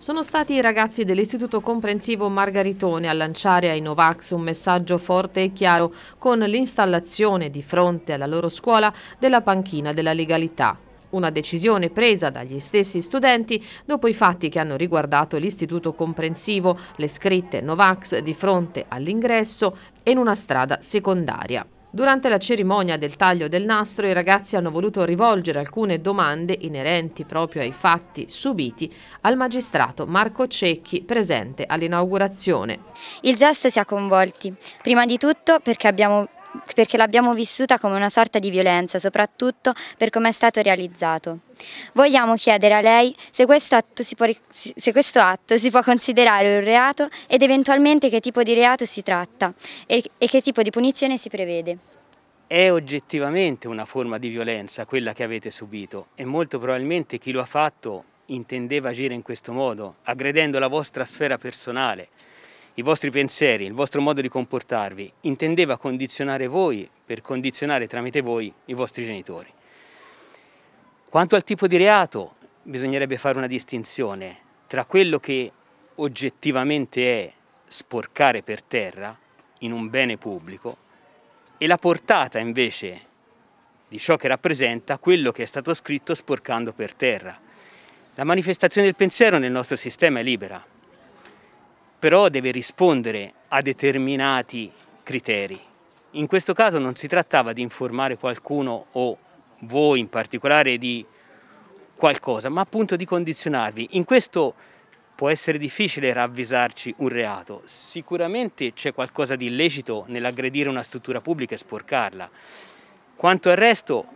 Sono stati i ragazzi dell'Istituto Comprensivo Margaritone a lanciare ai Novax un messaggio forte e chiaro con l'installazione di fronte alla loro scuola della panchina della legalità. Una decisione presa dagli stessi studenti dopo i fatti che hanno riguardato l'istituto comprensivo, le scritte Novax di fronte all'ingresso e in una strada secondaria. Durante la cerimonia del taglio del nastro i ragazzi hanno voluto rivolgere alcune domande inerenti proprio ai fatti subiti al magistrato Marco Cecchi presente all'inaugurazione. Il gesto si ha coinvolti, prima di tutto perché abbiamo perché l'abbiamo vissuta come una sorta di violenza, soprattutto per come è stato realizzato. Vogliamo chiedere a lei se questo, atto si può, se questo atto si può considerare un reato ed eventualmente che tipo di reato si tratta e, e che tipo di punizione si prevede. È oggettivamente una forma di violenza quella che avete subito e molto probabilmente chi lo ha fatto intendeva agire in questo modo, aggredendo la vostra sfera personale i vostri pensieri, il vostro modo di comportarvi, intendeva condizionare voi per condizionare tramite voi i vostri genitori. Quanto al tipo di reato, bisognerebbe fare una distinzione tra quello che oggettivamente è sporcare per terra in un bene pubblico e la portata invece di ciò che rappresenta quello che è stato scritto sporcando per terra. La manifestazione del pensiero nel nostro sistema è libera, però deve rispondere a determinati criteri. In questo caso non si trattava di informare qualcuno o voi in particolare di qualcosa, ma appunto di condizionarvi. In questo può essere difficile ravvisarci un reato. Sicuramente c'è qualcosa di illecito nell'aggredire una struttura pubblica e sporcarla. Quanto al resto,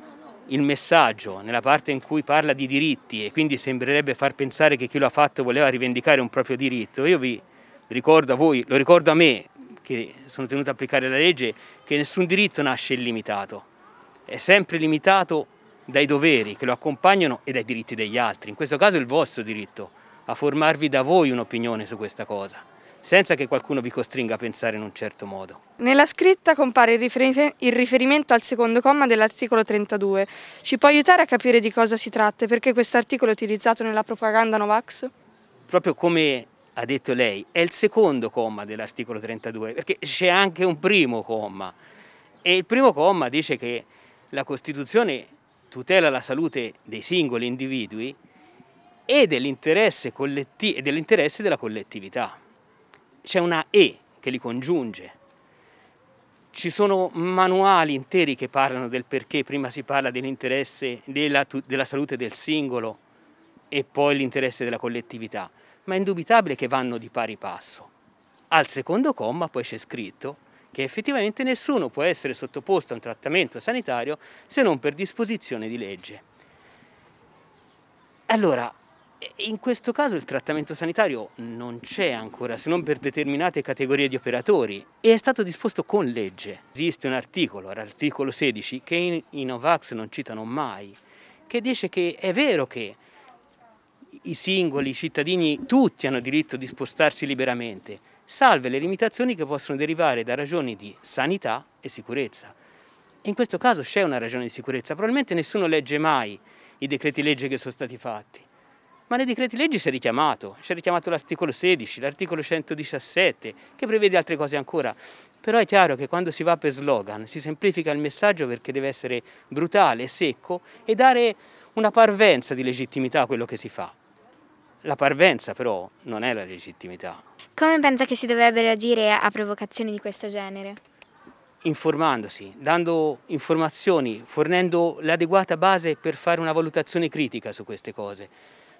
il messaggio nella parte in cui parla di diritti e quindi sembrerebbe far pensare che chi lo ha fatto voleva rivendicare un proprio diritto, io vi ricordo a voi, lo ricordo a me, che sono tenuto ad applicare la legge, che nessun diritto nasce illimitato, è sempre limitato dai doveri che lo accompagnano e dai diritti degli altri, in questo caso il vostro diritto, a formarvi da voi un'opinione su questa cosa senza che qualcuno vi costringa a pensare in un certo modo. Nella scritta compare il, riferimento al secondo comma dell'articolo 32. Ci può aiutare a capire di cosa si tratta e perché questo articolo è utilizzato nella propaganda Novax? Proprio come ha detto lei, è il secondo comma dell'articolo 32, perché c'è anche un primo comma. E il primo comma dice che la Costituzione tutela la salute dei singoli individui e dell'interesse, colletti- dell della collettività. C'è una E che li congiunge. Ci sono manuali interi che parlano del perché prima si parla dell'interesse della, della salute del singolo e poi l'interesse della collettività ma è indubitabile che vanno di pari passo. Al secondo comma poi c'è scritto che effettivamente nessuno può essere sottoposto a un trattamento sanitario se non per disposizione di legge. Allora, in questo caso il trattamento sanitario non c'è ancora se non per determinate categorie di operatori e è stato disposto con legge. Esiste un articolo, l'articolo 16, che i Novax non citano mai, che dice che è vero che i singoli i cittadini, tutti hanno diritto di spostarsi liberamente, salve le limitazioni che possono derivare da ragioni di sanità e sicurezza. In questo caso c'è una ragione di sicurezza, probabilmente nessuno legge mai i decreti legge che sono stati fatti, ma nei decreti legge si è richiamato, si è richiamato l'articolo 16, l'articolo 117, che prevede altre cose ancora. Però è chiaro che quando si va per slogan si semplifica il messaggio perché deve essere brutale, secco e dare una parvenza di legittimità a quello che si fa. La parvenza però non è la legittimità. Come pensa che si dovrebbe reagire a provocazioni di questo genere? Informandosi, dando informazioni, fornendo l'adeguata base per fare una valutazione critica su queste cose.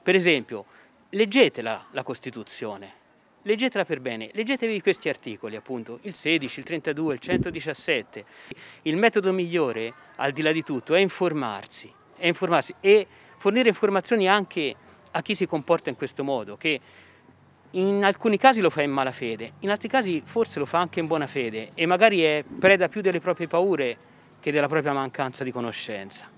Per esempio, leggetela la Costituzione, leggetela per bene, leggetevi questi articoli appunto, il 16, il 32, il 117. Il metodo migliore, al di là di tutto, è informarsi, è informarsi e fornire informazioni anche a chi si comporta in questo modo, che in alcuni casi lo fa in mala fede, in altri casi forse lo fa anche in buona fede e magari è preda più delle proprie paure che della propria mancanza di conoscenza.